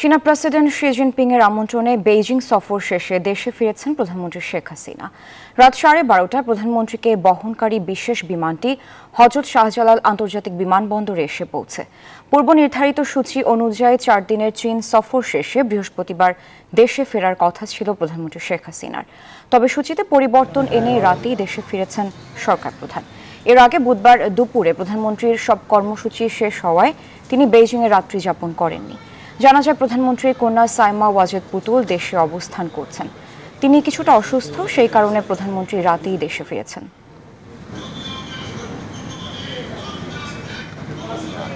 চীনা president Xi Jinping এর আমন্ত্রণে বেইজিং সফর শেষে দেশে ফিরেছেন প্রধানমন্ত্রী শেখ হাসিনা রাত সাড়ে বারোটায় প্রধানমন্ত্রীকে বহনকারী বিশেষ বিমানটি হজরত শাহজালাল আন্তর্জাতিক বিমানবন্দরে এসে পৌঁছে পূর্ব নির্ধারিত সূচি অনুযায়ী চার দিনের চীন সফর শেষে বৃহস্পতিবার দেশে ফেরার কথা ছিল প্রধানমন্ত্রী শেখ হাসিনার তবে সূচিতে পরিবর্তন এনে রাতেই দেশে ফিরেছেন সরকার প্রধান এর আগে বুধবার দুপুরে প্রধানমন্ত্রীর সব কর্মসূচি শেষ হওয়ায় তিনি বেইজিংয়ে রাত্রি যাপন করেননি জানা যায় প্রধানমন্ত্রী কন্যা সাইমা ওয়াজেদ পুতুল দেশে অবস্থান করছেন তিনি কিছুটা অসুস্থ সেই কারণে প্রধানমন্ত্রী রাতেই দেশে ফিরেছেন